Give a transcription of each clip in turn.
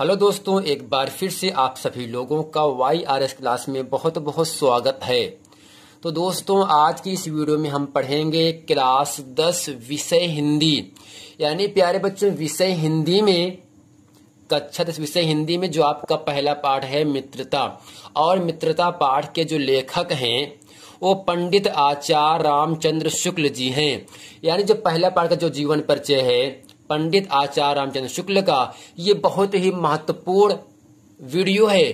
hello दोस्तों एक बार फिर से आप सभी लोगों का वाई आर एस क्लास में बहुत बहुत स्वागत है तो दोस्तों आज की इस वीडियो में हम पढ़ेंगे क्लास दस विषय हिंदी यानी प्यारे बच्चों विषय हिंदी में कक्षा दस विषय हिंदी में जो आपका पहला पाठ है मित्रता और मित्रता पाठ के जो लेखक हैं वो पंडित आचार्य रामचंद्र शुक्ल जी हैं यानी जो पहला पाठ का जो जीवन परिचय है पंडित आचार्य रामचंद्र शुक्ल का ये बहुत ही महत्वपूर्ण वीडियो है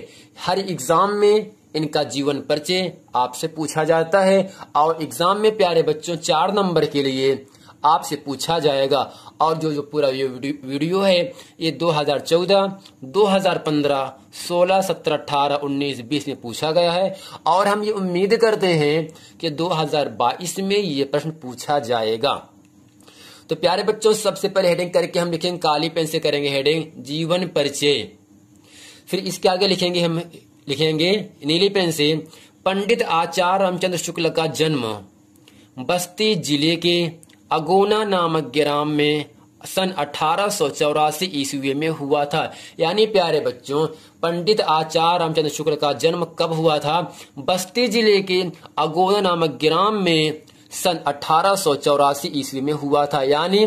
हर एग्जाम में इनका जीवन परिचय आपसे पूछा जाता है और एग्जाम में प्यारे बच्चों चार नंबर के लिए आपसे पूछा जाएगा और जो जो पूरा ये वीडियो है ये 2014, 2015, 16, 17, 18, 19, 20 में पूछा गया है और हम ये उम्मीद करते हैं कि 2022 में ये प्रश्न पूछा जाएगा तो प्यारे बच्चों सबसे पहले हेडिंग करके हम लिखेंगे काली पेन से करेंगे हेडिंग जीवन परिचय फिर इसके आगे लिखेंगे हम लिखेंगे नीली पेन से पंडित आचार्य रामचंद्र शुक्ल का जन्म बस्ती जिले के अगोना नामक ग्राम में सन अठारह सौ चौरासी ईस्वी में हुआ था यानी प्यारे बच्चों पंडित आचार्य रामचंद्र शुक्ल का जन्म कब हुआ था बस्ती जिले के अगोना नामक ग्राम में सन अठारह ईस्वी में हुआ था यानी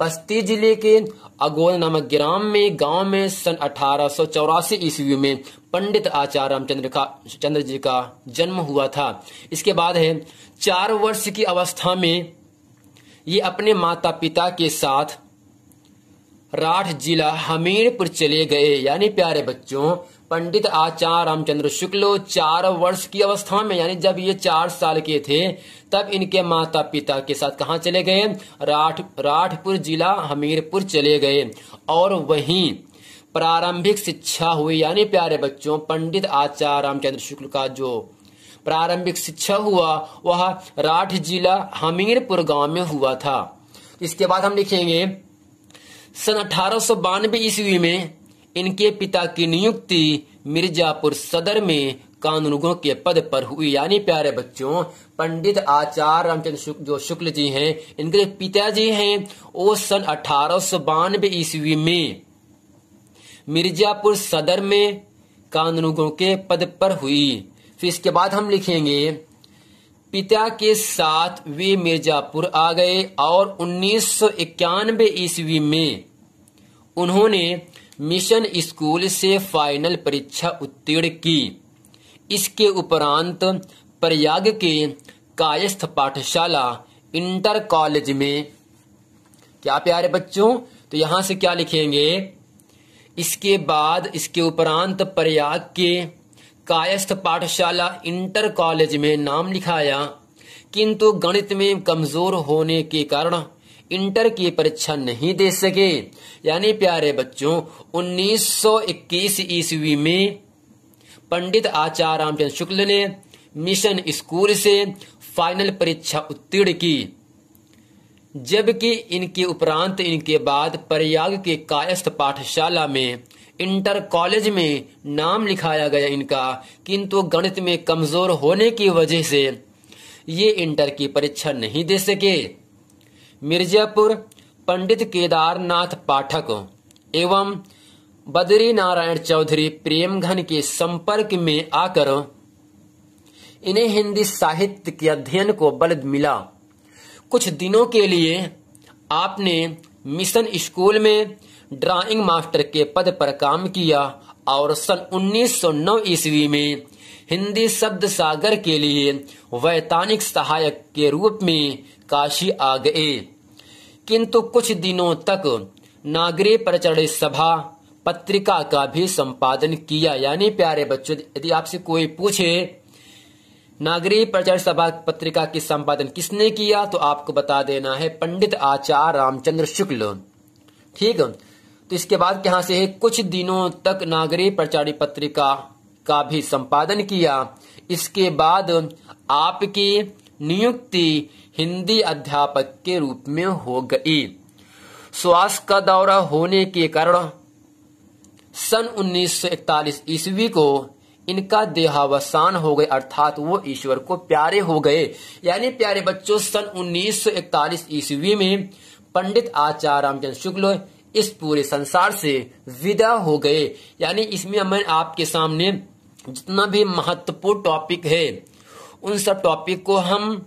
बस्ती जिले के अगोल नामक ग्राम में गांव में सन अठारह ईस्वी में पंडित आचार्य रामचंद्र का चंद्र जी का जन्म हुआ था इसके बाद है चार वर्ष की अवस्था में ये अपने माता पिता के साथ राठ जिला हमीरपुर चले गए यानी प्यारे बच्चों पंडित आचार्य रामचंद्र शुक्ल चार वर्ष की अवस्था में यानी जब ये चार साल के थे तब इनके माता पिता के साथ कहा चले गए राठ राठपुर जिला हमीरपुर चले गए और वहीं प्रारंभिक शिक्षा हुई यानी प्यारे बच्चों पंडित आचार्य रामचंद्र शुक्ल का जो प्रारंभिक शिक्षा हुआ वह राठ जिला हमीरपुर गांव में हुआ था इसके बाद हम लिखेंगे सन अठारह बानवे ईस्वी में इनके पिता की नियुक्ति मिर्जापुर सदर में कानूनगो के पद पर हुई यानी प्यारे बच्चों पंडित आचार्य रामचंद्र शुक, जो शुक्ल जी हैं इनके पिताजी हैं वो सन अठारह बानवे ईस्वी में मिर्जापुर सदर में कानूनगो के पद पर हुई फिर इसके बाद हम लिखेंगे पिता के साथ वे मिर्जापुर आ गए और उन्नीस सौ इक्यानवे ईस्वी में उन्होंने मिशन स्कूल से फाइनल परीक्षा उत्तीर्ण की इसके उपरांत प्रयाग के कायस्थ पाठशाला इंटर कॉलेज में क्या प्यारे बच्चों तो यहाँ से क्या लिखेंगे इसके बाद इसके उपरांत प्रयाग के कायस्थ पाठशाला इंटर कॉलेज में नाम लिखाया किंतु गणित में कमजोर होने के कारण इंटर की परीक्षा नहीं दे सके यानी प्यारे बच्चों 1921 ईस्वी में पंडित आचार्य रामचंद्र शुक्ल ने मिशन स्कूल से फाइनल परीक्षा उत्तीर्ण की जबकि इनके उपरांत इनके बाद प्रयाग के कायस्थ पाठशाला में इंटर कॉलेज में नाम लिखाया गया इनका किंतु गणित में कमजोर होने की वजह से ये इंटर की परीक्षा नहीं दे सके मिर्जापुर पंडित केदारनाथ पाठक एवं बद्री नारायण चौधरी प्रेमघन के संपर्क में आकर इन्हें हिंदी साहित्य के अध्ययन को बल मिला कुछ दिनों के लिए आपने मिशन स्कूल में ड्राइंग मास्टर के पद पर काम किया और सन 1909 ईस्वी में हिंदी शब्द सागर के लिए वैतानिक सहायक के रूप में काशी आ गए किंतु कुछ दिनों तक नागरी प्रचार सभा पत्रिका का भी संपादन किया यानी प्यारे बच्चों यदि आपसे कोई पूछे नागरी प्रचार सभा पत्रिका की संपादन किसने किया तो आपको बता देना है पंडित आचार्य रामचंद्र शुक्ल ठीक तो इसके बाद यहाँ से कुछ दिनों तक नागरी प्रचारी पत्रिका का भी संपादन किया इसके बाद आपकी नियुक्ति हिंदी अध्यापक के रूप में हो गई स्वास्थ्य का दौरा होने के कारण सन 1941 ईस्वी को इनका देहावसान हो गए अर्थात वो ईश्वर को प्यारे हो गए यानी प्यारे बच्चों सन 1941 ईस्वी में पंडित आचार्य रामचंद्र शुक्ल इस पूरे संसार से विदा हो गए यानी इसमें मैं आपके सामने जितना भी महत्वपूर्ण टॉपिक है उन सब टॉपिक को हम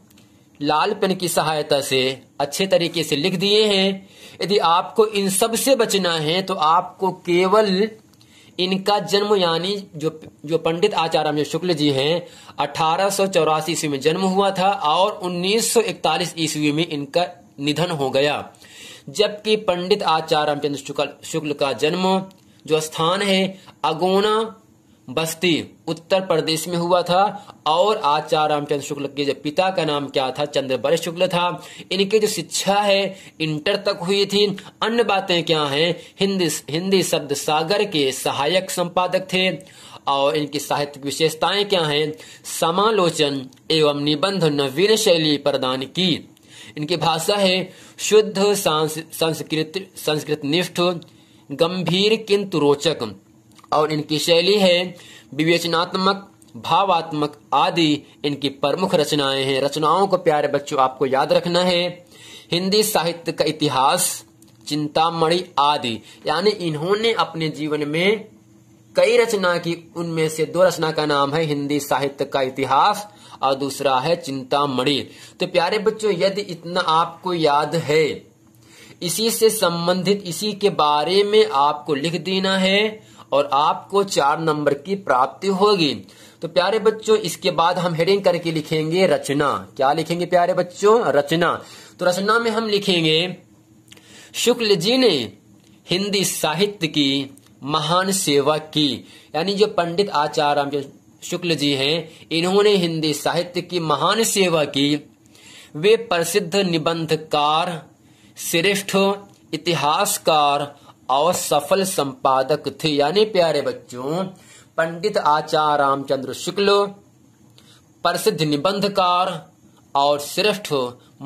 लाल पेन की सहायता से अच्छे तरीके से लिख दिए हैं यदि आपको इन सब से बचना है तो आपको केवल इनका जन्म यानी जो जो पंडित आचार्य शुक्ल जी हैं अठारह ईस्वी में जन्म हुआ था और 1941 ईस्वी में इनका निधन हो गया जबकि पंडित आचार्य रामचंद्र शुक्ल का जन्म जो स्थान है अगोना बस्ती उत्तर प्रदेश में हुआ था और आचार्य रामचंद्र शुक्ल के जो पिता का नाम क्या था चंद्रबर शुक्ल था इनकी जो शिक्षा है इंटर तक हुई थी अन्य बातें क्या हैं हिंदी हिंदी शब्द सागर के सहायक संपादक थे और इनकी साहित्यिक विशेषताएं क्या हैं समालोचन एवं निबंध नवीन शैली प्रदान की इनकी भाषा है शुद्ध संस्कृत संस्कृत निष्ठ गंभीर किंतु रोचक और इनकी शैली है विवेचनात्मक भावात्मक आदि इनकी प्रमुख रचनाएं हैं रचनाओं को प्यारे बच्चों आपको याद रखना है हिंदी साहित्य का इतिहास चिंतामणि आदि यानी इन्होंने अपने जीवन में कई रचना की उनमें से दो रचना का नाम है हिंदी साहित्य का इतिहास और दूसरा है चिंतामणि तो प्यारे बच्चों यदि इतना आपको याद है इसी से संबंधित इसी के बारे में आपको लिख देना है और आपको चार नंबर की प्राप्ति होगी तो प्यारे बच्चों इसके बाद हम हेडिंग करके लिखेंगे रचना क्या लिखेंगे प्यारे बच्चों रचना तो रचना में हम लिखेंगे शुक्ल जी ने हिंदी साहित्य की महान सेवा की यानी जो पंडित आचार्य शुक्ल जी हैं इन्होंने हिंदी साहित्य की महान सेवा की वे प्रसिद्ध निबंधकार श्रेष्ठ इतिहासकार और सफल संपादक थे यानी प्यारे बच्चों पंडित आचार्य रामचंद्र शुक्ल प्रसिद्ध निबंधकार और श्रेष्ठ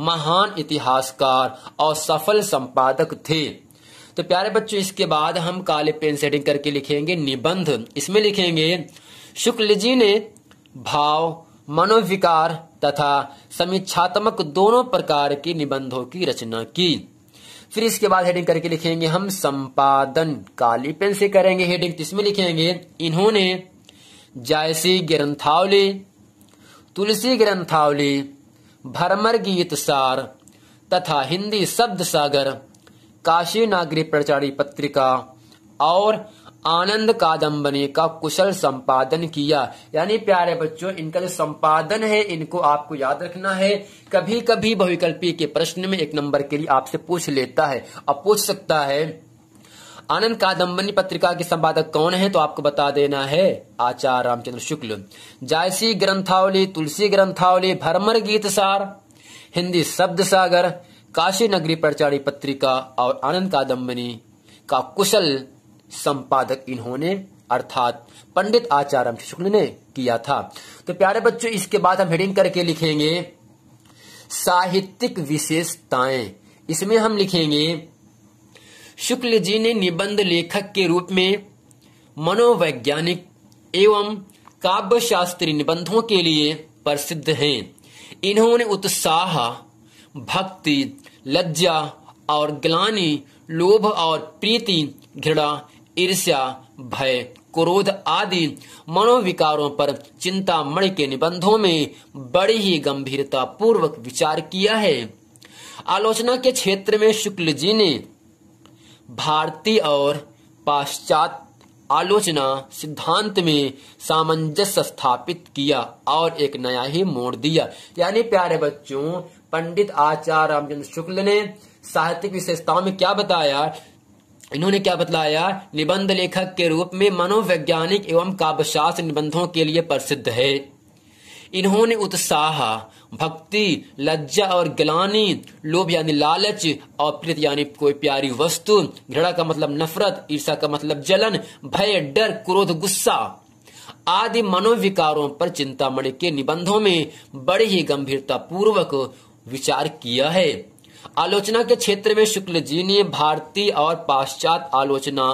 महान इतिहासकार और सफल संपादक थे तो प्यारे बच्चों इसके बाद हम काले पेन सेटिंग करके लिखेंगे निबंध इसमें लिखेंगे शुक्ल जी ने भाव मनोविकार तथा समीक्षात्मक दोनों प्रकार के निबंधों की रचना की फिर इसके बाद हेडिंग करके लिखेंगे हम संपादन काली पेन से करेंगे हेडिंग किसमें लिखेंगे इन्होंने जायसी ग्रंथावली तुलसी ग्रंथावली भरमर गीत सार तथा हिंदी शब्द सागर काशी नागरी प्रचारी पत्रिका और आनंद कादम्बनी का कुशल संपादन किया यानी प्यारे बच्चों इनका जो संपादन है इनको आपको याद रखना है कभी कभी बहुविकल्पी के प्रश्न में एक नंबर के लिए आपसे पूछ लेता है और पूछ सकता है आनंद कादम्बनी पत्रिका के संपादक कौन है तो आपको बता देना है आचार्य रामचंद्र शुक्ल जायसी ग्रंथावली तुलसी ग्रंथावली भरमर गीत सार हिंदी शब्द सागर काशी नगरी प्रचारी पत्रिका और आनंद कादम्बनी का कुशल संपादक इन्होंने अर्थात पंडित आचार्य शुक्ल ने किया था तो प्यारे बच्चों इसके बाद हम हेडिंग करके लिखेंगे साहित्यिक विशेषताएं इसमें हम लिखेंगे शुक्ल जी ने निबंध लेखक के रूप में मनोवैज्ञानिक एवं काव्य शास्त्री निबंधों के लिए प्रसिद्ध हैं इन्होंने उत्साह भक्ति लज्जा और ग्लानी लोभ और प्रीति घृणा ईर्ष्या भय क्रोध आदि मनोविकारों पर चिंतामणि के निबंधों में बड़ी ही गंभीरता पूर्वक विचार किया है आलोचना के क्षेत्र में शुक्ल जी ने भारतीय और पाश्चात्य आलोचना सिद्धांत में सामंजस्य स्थापित किया और एक नया ही मोड़ दिया यानी प्यारे बच्चों पंडित आचार्य रामचंद्र शुक्ल ने साहित्यिक विशेषताओं में क्या बताया इन्होंने क्या बतलाया निबंध लेखक के रूप में मनोवैज्ञानिक एवं काव्यशास्त्र निबंधों के लिए प्रसिद्ध है इन्होंने उत्साह भक्ति लज्जा और ग्लानी लोभ यानी लालच और यानी कोई प्यारी वस्तु घृणा का मतलब नफरत ईर्षा का मतलब जलन भय डर क्रोध गुस्सा आदि मनोविकारों पर चिंतामणि के निबंधों में बड़ी ही गंभीरता पूर्वक विचार किया है आलोचना के क्षेत्र में शुक्ल जी ने भारतीय और पाश्चात आलोचना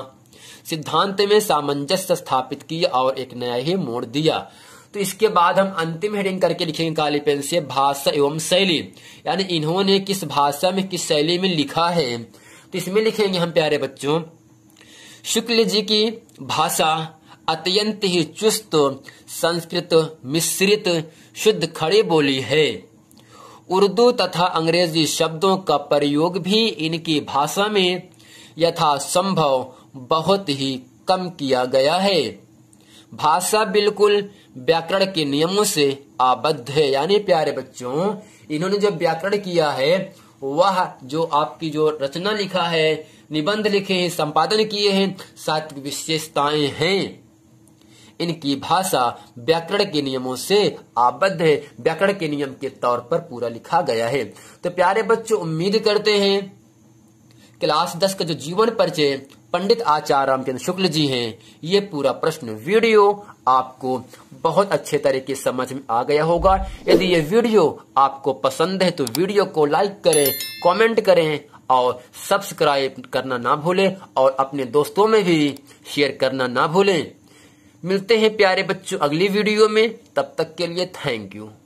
सिद्धांत में सामंजस्य स्थापित किया और एक नया ही मोड़ दिया तो इसके बाद हम अंतिम हेडिंग करके लिखेंगे काली पेन से भाषा एवं शैली यानी इन्होंने किस भाषा में किस शैली में लिखा है तो इसमें लिखेंगे हम प्यारे बच्चों शुक्ल जी की भाषा अत्यंत ही चुस्त संस्कृत मिश्रित शुद्ध खड़ी बोली है उर्दू तथा अंग्रेजी शब्दों का प्रयोग भी इनकी भाषा में यथा संभव बहुत ही कम किया गया है भाषा बिल्कुल व्याकरण के नियमों से आबद्ध है यानी प्यारे बच्चों इन्होंने जो व्याकरण किया है वह जो आपकी जो रचना लिखा है निबंध लिखे हैं संपादन किए हैं सात्विक विशेषताएं हैं इनकी भाषा व्याकरण के नियमों से आबद्ध है व्याकरण के नियम के तौर पर पूरा लिखा गया है तो प्यारे बच्चों उम्मीद करते हैं क्लास दस का जो जीवन परिचय पंडित आचार्य रामचंद्र शुक्ल जी हैं ये पूरा प्रश्न वीडियो आपको बहुत अच्छे तरीके समझ में आ गया होगा यदि ये वीडियो आपको पसंद है तो वीडियो को लाइक करें कमेंट करें और सब्सक्राइब करना ना भूलें और अपने दोस्तों में भी शेयर करना ना भूलें मिलते हैं प्यारे बच्चों अगली वीडियो में तब तक के लिए थैंक यू